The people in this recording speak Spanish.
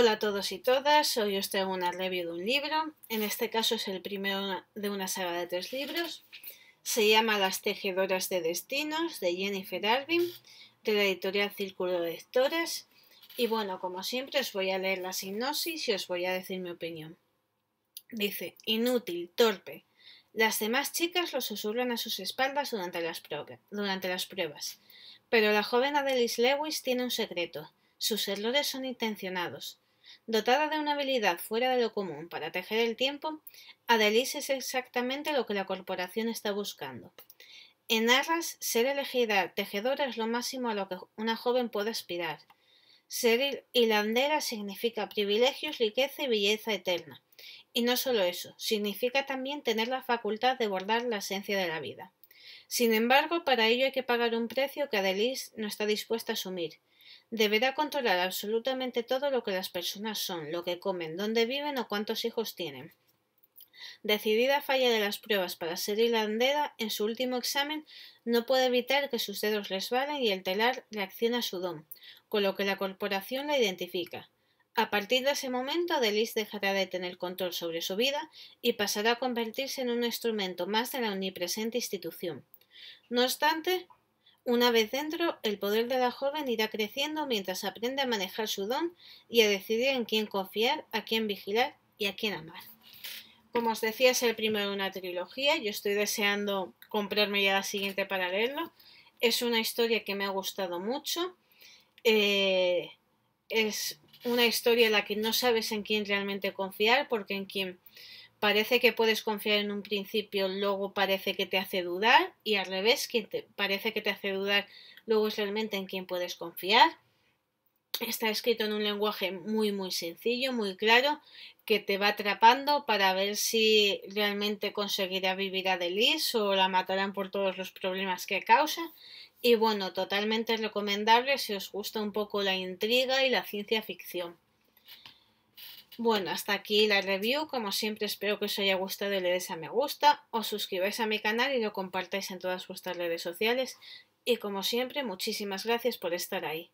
Hola a todos y todas, hoy os traigo una review de un libro, en este caso es el primero de una saga de tres libros, se llama Las Tejedoras de Destinos de Jennifer Arvin, de la editorial Círculo de Lectores, y bueno, como siempre os voy a leer la sinopsis y os voy a decir mi opinión. Dice, inútil, torpe. Las demás chicas lo susurran a sus espaldas durante las, durante las pruebas, pero la joven Adelis Lewis tiene un secreto. Sus errores son intencionados. Dotada de una habilidad fuera de lo común para tejer el tiempo, Adelise es exactamente lo que la corporación está buscando. En Arras, ser elegida tejedora es lo máximo a lo que una joven puede aspirar. Ser hilandera significa privilegios, riqueza y belleza eterna. Y no solo eso, significa también tener la facultad de bordar la esencia de la vida. Sin embargo, para ello hay que pagar un precio que Adelis no está dispuesta a asumir. Deberá controlar absolutamente todo lo que las personas son, lo que comen, dónde viven o cuántos hijos tienen. Decidida falla de las pruebas para ser hilandera, en su último examen no puede evitar que sus dedos resbalen y el telar reacciona a su don, con lo que la corporación la identifica. A partir de ese momento, Adelis dejará de tener control sobre su vida y pasará a convertirse en un instrumento más de la omnipresente institución. No obstante, una vez dentro, el poder de la joven irá creciendo mientras aprende a manejar su don y a decidir en quién confiar, a quién vigilar y a quién amar. Como os decía, es el primero de una trilogía. Yo estoy deseando comprarme ya la siguiente para leerlo. Es una historia que me ha gustado mucho. Eh, es una historia en la que no sabes en quién realmente confiar, porque en quien parece que puedes confiar en un principio, luego parece que te hace dudar, y al revés, quien te parece que te hace dudar, luego es realmente en quien puedes confiar está escrito en un lenguaje muy muy sencillo, muy claro, que te va atrapando para ver si realmente conseguirá vivir a Delis o la matarán por todos los problemas que causa. Y bueno, totalmente recomendable si os gusta un poco la intriga y la ciencia ficción. Bueno, hasta aquí la review. Como siempre, espero que os haya gustado y le des a me gusta, os suscribáis a mi canal y lo compartáis en todas vuestras redes sociales. Y como siempre, muchísimas gracias por estar ahí.